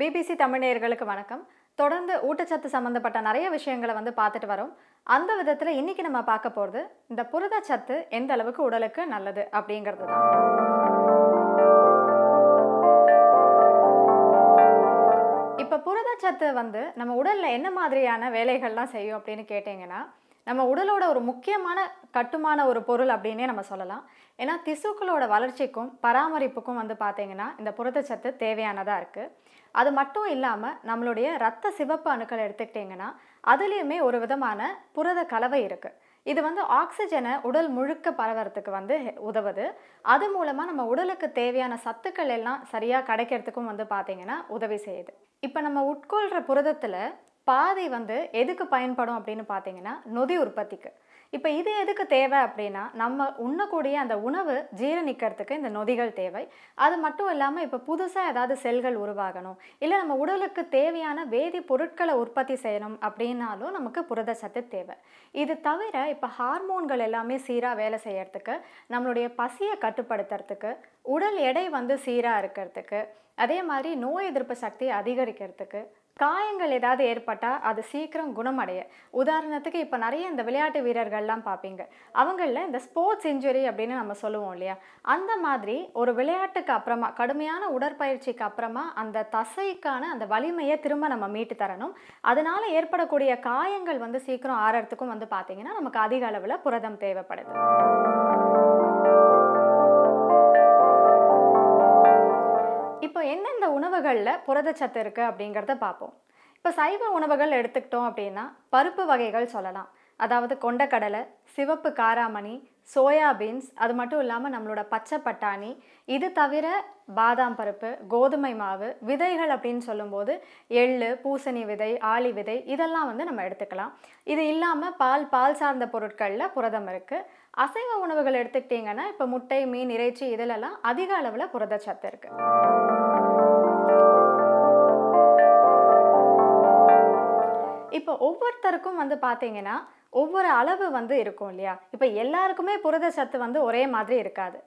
BBC தமிழ்நேயர்களுக்கு வணக்கம் தொடர்ந்து ஊட்டச்சத்து சம்மந்தப்பட்ட நிறைய விஷயங்களை வந்து பார்த்துட்டு வரோம் அந்த விதத்தில் இன்றைக்கி நம்ம பார்க்க போகிறது இந்த புரதச்சத்து எந்த அளவுக்கு உடலுக்கு நல்லது அப்படிங்கிறது தான் இப்போ புரதச்சத்து வந்து நம்ம உடலில் என்ன மாதிரியான வேலைகள்லாம் செய்யும் அப்படின்னு கேட்டிங்கன்னா நம்ம உடலோட ஒரு முக்கியமான கட்டுமான ஒரு பொருள் அப்படின்னே நம்ம சொல்லலாம் ஏன்னா திசுக்களோட வளர்ச்சிக்கும் பராமரிப்புக்கும் வந்து பார்த்திங்கன்னா இந்த புரதச்சத்து தேவையானதாக இருக்குது அது மட்டும் இல்லாமல் நம்மளுடைய ரத்த சிவப்பு அணுக்களை எடுத்துக்கிட்டிங்கன்னா அதுலேயுமே ஒரு விதமான புரத கலவை இருக்குது இது வந்து ஆக்சிஜனை உடல் முழுக்க பரவறதுக்கு வந்து உதவுது அது மூலமாக நம்ம உடலுக்கு தேவையான சத்துக்கள் எல்லாம் சரியாக கிடைக்கிறதுக்கும் வந்து பார்த்திங்கன்னா உதவி செய்யுது இப்போ நம்ம உட்கொள்கிற புரதத்தில் பாதை வந்து எதுக்கு பயன்படும் அப்படின்னு பார்த்தீங்கன்னா நொதி உற்பத்திக்கு இப்போ இது எதுக்கு தேவை அப்படின்னா நம்ம உண்ணக்கூடிய அந்த உணவு ஜீரணிக்கிறதுக்கு இந்த நொதிகள் தேவை அது மட்டும் இல்லாமல் இப்போ புதுசாக ஏதாவது செல்கள் உருவாகணும் இல்லை நம்ம உடலுக்கு தேவையான வேதி பொருட்களை உற்பத்தி செய்யணும் அப்படின்னாலும் நமக்கு புரதச்சத்து தேவை இது தவிர இப்போ ஹார்மோன்கள் எல்லாமே சீராக வேலை செய்யறதுக்கு நம்மளுடைய பசியை கட்டுப்படுத்துறதுக்கு உடல் எடை வந்து சீராக இருக்கிறதுக்கு அதே மாதிரி நோய் எதிர்ப்பு சக்தியை அதிகரிக்கிறதுக்கு காயங்கள் ஏதாவது ஏற்பட்டால் அது சீக்கிரம் குணமடைய உதாரணத்துக்கு இப்போ நிறைய இந்த விளையாட்டு வீரர்கள்லாம் பார்ப்பீங்க அவங்களில் இந்த ஸ்போர்ட்ஸ் இன்ஜுரி அப்படின்னு நம்ம சொல்லுவோம் இல்லையா அந்த மாதிரி ஒரு விளையாட்டுக்கு அப்புறமா கடுமையான உடற்பயிற்சிக்கு அப்புறமா அந்த தசைக்கான அந்த வலிமையை திரும்ப நம்ம மீட்டு தரணும் அதனால் ஏற்படக்கூடிய காயங்கள் வந்து சீக்கிரம் ஆறுறதுக்கும் வந்து பார்த்திங்கன்னா நமக்கு அதிக அளவில் புரதம் தேவைப்படுது இப்போ எந்தெந்த உணவுகளில் புரதச்சத்து இருக்குது அப்படிங்கிறத பார்ப்போம் இப்போ சைவ உணவுகள் எடுத்துக்கிட்டோம் அப்படின்னா பருப்பு வகைகள் சொல்லலாம் அதாவது கொண்டக்கடலை சிவப்பு காராமணி சோயா பீன்ஸ் அது மட்டும் இல்லாமல் நம்மளோட பச்சை பட்டாணி இது தவிர பாதாம் பருப்பு கோதுமை மாவு விதைகள் அப்படின்னு சொல்லும்போது எள் பூசணி விதை ஆளி விதை இதெல்லாம் வந்து நம்ம எடுத்துக்கலாம் இது இல்லாமல் பால் பால் சார்ந்த பொருட்களில் புரதம் இருக்குது அசைவ உணவுகள் எடுத்துக்கிட்டிங்கன்னா இப்போ முட்டை மீன் இறைச்சி இதிலெல்லாம் அதிக அளவில் புரதச்சத்து இருக்குது இப்போ ஒவ்வொருத்தருக்கும் வந்து பார்த்தீங்கன்னா ஒவ்வொரு அளவு வந்து இருக்கும் இல்லையா இப்போ எல்லாருக்குமே புரத சத்து வந்து ஒரே மாதிரி இருக்காது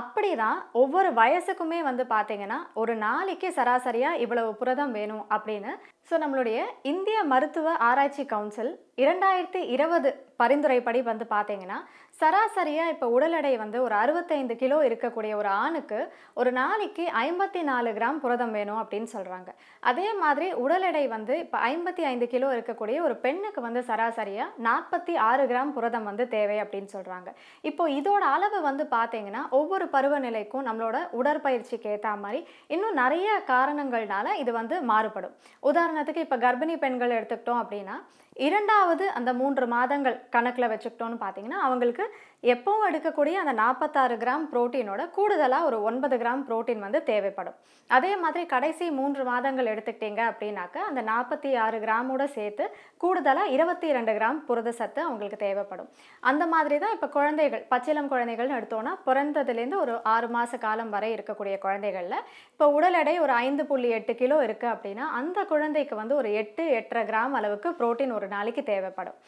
அப்படி தான் ஒவ்வொரு வயசுக்குமே வந்து பார்த்தீங்கன்னா ஒரு நாளைக்கு சராசரியாக இவ்வளவு புரதம் வேணும் அப்படின்னு ஸோ நம்மளுடைய இந்திய மருத்துவ ஆராய்ச்சி கவுன்சில் இரண்டாயிரத்தி இருபது பரிந்துரைப்படி வந்து பார்த்தீங்கன்னா சராசரியாக இப்போ உடல் எடை வந்து ஒரு அறுபத்தைந்து கிலோ இருக்கக்கூடிய ஒரு ஆணுக்கு ஒரு நாளைக்கு ஐம்பத்தி நாலு கிராம் புரதம் வேணும் அப்படின்னு சொல்கிறாங்க அதே மாதிரி உடல் எடை வந்து இப்போ ஐம்பத்தி ஐந்து கிலோ இருக்கக்கூடிய ஒரு பெண்ணுக்கு வந்து சராசரியாக நாற்பத்தி ஆறு கிராம் புரதம் வந்து தேவை அப்படின்னு சொல்கிறாங்க இப்போ இதோட அளவு வந்து பார்த்தீங்கன்னா ஒவ்வொரு பருவநிலைக்கும் நம்மளோட உடற்பயிற்சிக்கு ஏற்ற மாதிரி இன்னும் நிறைய காரணங்கள்னால இது வந்து மாறுபடும் உதாரணம் உதாரணத்துக்கு இப்போ கர்ப்பிணி பெண்கள் எடுத்துக்கிட்டோம் அப்படின்னா இரண்டாவது அந்த மூன்று மாதங்கள் கணக்கில் வச்சுக்கிட்டோன்னு பார்த்தீங்கன்னா அவங்களுக்கு எப்பவும் எடுக்கக்கூடிய அந்த நாற்பத்தாறு கிராம் ப்ரோட்டீனோட கூடுதலாக ஒரு ஒன்பது கிராம் ப்ரோட்டீன் வந்து தேவைப்படும் அதே மாதிரி கடைசி மூன்று மாதங்கள் எடுத்துக்கிட்டீங்க அப்படின்னாக்கா அந்த நாற்பத்தி ஆறு கிராமோட சேர்த்து கூடுதலாக இருபத்தி ரெண்டு கிராம் புரத சத்து அவங்களுக்கு தேவைப்படும் அந்த மாதிரி தான் இப்போ குழந்தைகள் பச்சிலம் குழந்தைகள்னு எடுத்தோன்னா பிறந்ததுலேருந்து ஒரு ஆறு மாத காலம் வரை இருக்கக்கூடிய குழந்தைகளில் இப்போ உடல் எடை ஒரு ஐந்து புள்ளி எட்டு கிலோ இருக்குது அப்படின்னா அந்த குழந்தைக்கு வந்து ஒரு எட்டு எட்டரை கிராம் அளவுக்கு ப்ரோட்டீன் ஒரு நாளைக்கு தேவைப்படும்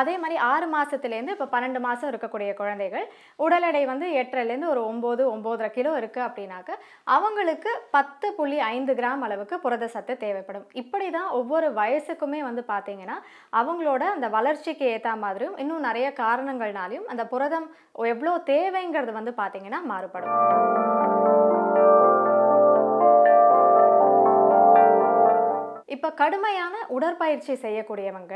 அதே மாதிரி ஆறு மாதத்துலேருந்து இப்போ பன்னெண்டு மாதம் இருக்கக்கூடிய இருக்கக்கூடிய குழந்தைகள் உடல் எடை வந்து எட்டரைலேருந்து ஒரு ஒம்பது ஒம்போதரை கிலோ இருக்குது அப்படின்னாக்க அவங்களுக்கு பத்து புள்ளி ஐந்து கிராம் அளவுக்கு புரத சத்து தேவைப்படும் இப்படி தான் ஒவ்வொரு வயசுக்குமே வந்து பார்த்தீங்கன்னா அவங்களோட அந்த வளர்ச்சிக்கு ஏற்ற மாதிரியும் இன்னும் நிறைய காரணங்கள்னாலையும் அந்த புரதம் எவ்வளோ தேவைங்கிறது வந்து பார்த்தீங்கன்னா மாறுபடும் இப்போ கடுமையான உடற்பயிற்சி செய்யக்கூடியவங்க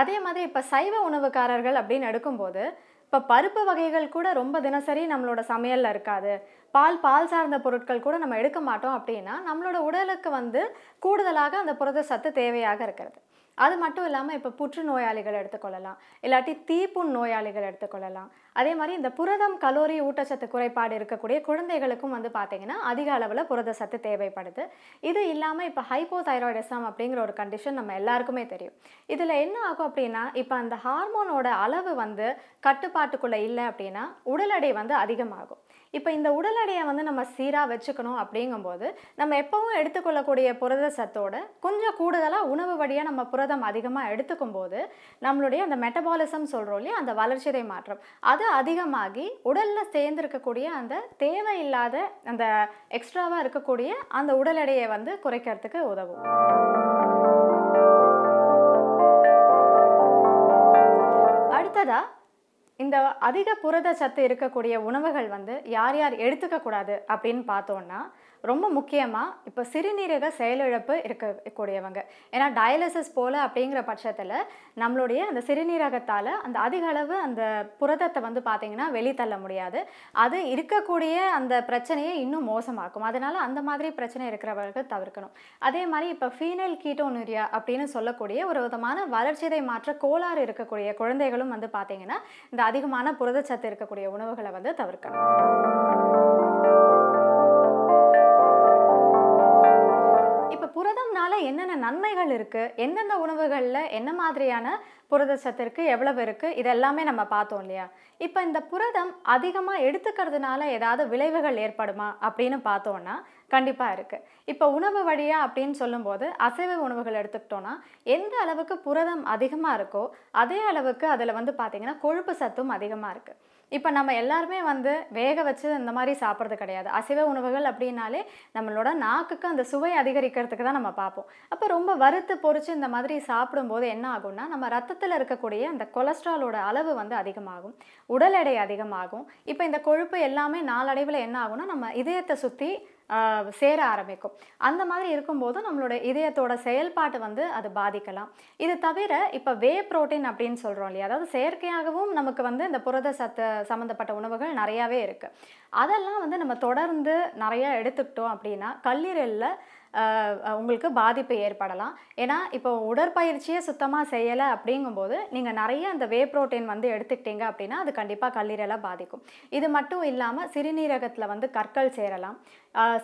அதே மாதிரி இப்போ சைவ உணவுக்காரர்கள் அப்படின்னு எடுக்கும்போது இப்போ பருப்பு வகைகள் கூட ரொம்ப தினசரி நம்மளோட சமையலில் இருக்காது பால் பால் சார்ந்த பொருட்கள் கூட நம்ம எடுக்க மாட்டோம் அப்படின்னா நம்மளோட உடலுக்கு வந்து கூடுதலாக அந்த புரத சத்து தேவையாக இருக்கிறது அது மட்டும் இல்லாமல் இப்போ புற்றுநோயாளிகள் எடுத்துக்கொள்ளலாம் இல்லாட்டி தீப்புண் நோயாளிகள் எடுத்துக்கொள்ளலாம் அதே மாதிரி இந்த புரதம் கலோரி ஊட்டச்சத்து குறைபாடு இருக்கக்கூடிய குழந்தைகளுக்கும் வந்து பார்த்தீங்கன்னா அதிக அளவில் புரத சத்து தேவைப்படுது இது இல்லாமல் இப்போ தைராய்டிசம் அப்படிங்கிற ஒரு கண்டிஷன் நம்ம எல்லாருக்குமே தெரியும் இதில் என்ன ஆகும் அப்படின்னா இப்போ அந்த ஹார்மோனோட அளவு வந்து கட்டுப்பாட்டுக்குள்ளே இல்லை அப்படின்னா உடல் எடை வந்து அதிகமாகும் இப்போ இந்த உடல் எடையை வந்து நம்ம சீராக வச்சுக்கணும் அப்படிங்கும்போது நம்ம எப்பவும் எடுத்துக்கொள்ளக்கூடிய புரத சத்தோட கொஞ்சம் கூடுதலாக உணவு வழியாக நம்ம புரதம் அதிகமாக எடுத்துக்கும் போது நம்மளுடைய அந்த மெட்டபாலிசம் சொல்கிறோம் இல்லையா அந்த வளர்ச்சிதை மாற்றம் அது அதிகமாகி உடலில் சேர்ந்துருக்கக்கூடிய அந்த தேவையில்லாத அந்த எக்ஸ்ட்ராவாக இருக்கக்கூடிய அந்த உடல் எடையை வந்து குறைக்கிறதுக்கு உதவும் அடுத்ததா இந்த அதிக புரத சத்து இருக்கக்கூடிய உணவுகள் வந்து யார் யார் எடுத்துக்கக்கூடாது அப்படின்னு பார்த்தோன்னா ரொம்ப முக்கியமாக இப்போ சிறுநீரக செயலிழப்பு இருக்கக்கூடியவங்க ஏன்னா டயாலிசிஸ் போல் அப்படிங்கிற பட்சத்தில் நம்மளுடைய அந்த சிறுநீரகத்தால் அந்த அதிக அளவு அந்த புரதத்தை வந்து பார்த்திங்கன்னா வெளித்தள்ள முடியாது அது இருக்கக்கூடிய அந்த பிரச்சனையை இன்னும் மோசமாக்கும் அதனால் அந்த மாதிரி பிரச்சனை இருக்கிறவர்கள் தவிர்க்கணும் அதே மாதிரி இப்போ ஃபீனல் கீட்டோனுரியா அப்படின்னு சொல்லக்கூடிய ஒரு விதமான வளர்ச்சிதை மாற்ற கோளாறு இருக்கக்கூடிய குழந்தைகளும் வந்து பார்த்திங்கன்னா இந்த அதிகமான புரதச்சத்து இருக்கக்கூடிய உணவுகளை வந்து தவிர்க்கணும் என்னென்ன நன்மைகள் இருக்குது எந்தெந்த உணவுகளில் என்ன மாதிரியான புரதச்சத்து இருக்குது எவ்வளவு இருக்குது இதெல்லாமே நம்ம பார்த்தோம் இல்லையா இப்போ இந்த புரதம் அதிகமாக எடுத்துக்கிறதுனால ஏதாவது விளைவுகள் ஏற்படுமா அப்படின்னு பார்த்தோன்னா கண்டிப்பாக இருக்குது இப்போ உணவு வழியாக அப்படின்னு சொல்லும்போது அசைவ உணவுகள் எடுத்துக்கிட்டோன்னா எந்த அளவுக்கு புரதம் அதிகமாக இருக்கோ அதே அளவுக்கு அதில் வந்து பார்த்திங்கன்னா கொழுப்பு சத்தும் அதிகமாக இருக்குது இப்போ நம்ம எல்லாருமே வந்து வேக வச்சு இந்த மாதிரி சாப்பிட்றது கிடையாது அசைவ உணவுகள் அப்படின்னாலே நம்மளோட நாக்குக்கு அந்த சுவை அதிகரிக்கிறதுக்கு தான் நம்ம பார்ப்போம் அப்போ ரொம்ப வறுத்து பொறிச்சு இந்த மாதிரி சாப்பிடும்போது என்ன ஆகும்னா நம்ம ரத்தத்தில் இருக்கக்கூடிய அந்த கொலஸ்ட்ராலோட அளவு வந்து அதிகமாகும் உடல் எடை அதிகமாகும் இப்போ இந்த கொழுப்பு எல்லாமே நாளடைவில் என்ன ஆகும்னா நம்ம இதயத்தை சுற்றி சேர ஆரம்பிக்கும் அந்த மாதிரி இருக்கும்போது நம்மளோட இதயத்தோட செயல்பாட்டு வந்து அது பாதிக்கலாம் இது தவிர இப்போ வே ப்ரோட்டீன் அப்படின்னு சொல்கிறோம் இல்லையா அதாவது செயற்கையாகவும் நமக்கு வந்து இந்த புரத சத்து சம்மந்தப்பட்ட உணவுகள் நிறையாவே இருக்குது அதெல்லாம் வந்து நம்ம தொடர்ந்து நிறையா எடுத்துக்கிட்டோம் அப்படின்னா கல்லீரலில் உங்களுக்கு பாதிப்பு ஏற்படலாம் ஏன்னா இப்போ உடற்பயிற்சியே சுத்தமாக செய்யலை அப்படிங்கும்போது நீங்கள் நிறைய அந்த வே ப்ரோட்டீன் வந்து எடுத்துக்கிட்டீங்க அப்படின்னா அது கண்டிப்பாக கல்லீரலை பாதிக்கும் இது மட்டும் இல்லாமல் சிறுநீரகத்தில் வந்து கற்கள் சேரலாம்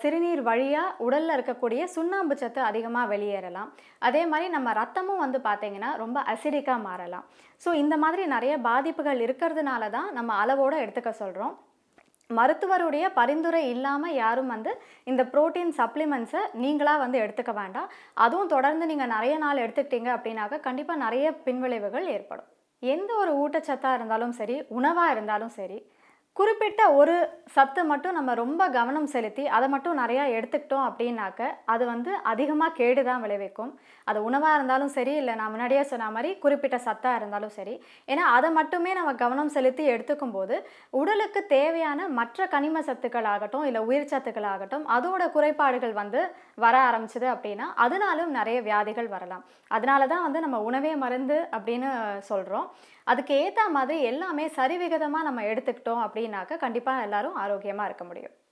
சிறுநீர் வழியாக உடலில் இருக்கக்கூடிய சுண்ணாம்பு சத்து அதிகமாக வெளியேறலாம் அதே மாதிரி நம்ம ரத்தமும் வந்து பார்த்திங்கன்னா ரொம்ப அசிடிக்காக மாறலாம் ஸோ இந்த மாதிரி நிறைய பாதிப்புகள் இருக்கிறதுனால தான் நம்ம அளவோடு எடுத்துக்க சொல்கிறோம் மருத்துவருடைய பரிந்துரை இல்லாமல் யாரும் வந்து இந்த ப்ரோட்டீன் சப்ளிமெண்ட்ஸை நீங்களாக வந்து எடுத்துக்க வேண்டாம் அதுவும் தொடர்ந்து நீங்கள் நிறைய நாள் எடுத்துக்கிட்டீங்க அப்படின்னாக்க கண்டிப்பாக நிறைய பின்விளைவுகள் ஏற்படும் எந்த ஒரு ஊட்டச்சத்தாக இருந்தாலும் சரி உணவாக இருந்தாலும் சரி குறிப்பிட்ட ஒரு சத்து மட்டும் நம்ம ரொம்ப கவனம் செலுத்தி அதை மட்டும் நிறையா எடுத்துக்கிட்டோம் அப்படின்னாக்க அது வந்து அதிகமாக கேடு தான் விளைவிக்கும் அது உணவாக இருந்தாலும் சரி இல்லை நான் முன்னாடியே சொன்ன மாதிரி குறிப்பிட்ட சத்தாக இருந்தாலும் சரி ஏன்னா அதை மட்டுமே நம்ம கவனம் செலுத்தி எடுத்துக்கும் போது உடலுக்கு தேவையான மற்ற கனிம சத்துக்கள் ஆகட்டும் இல்லை உயிர் சத்துக்கள் ஆகட்டும் அதோட குறைபாடுகள் வந்து வர ஆரம்பிச்சது அப்படின்னா அதனாலும் நிறைய வியாதிகள் வரலாம் அதனால தான் வந்து நம்ம உணவே மருந்து அப்படின்னு சொல்கிறோம் அதுக்கு ஏற்ற மாதிரி எல்லாமே சரிவிகிதமாக நம்ம எடுத்துக்கிட்டோம் அப்படின்னாக்க கண்டிப்பாக எல்லோரும் ஆரோக்கியமாக இருக்க முடியும்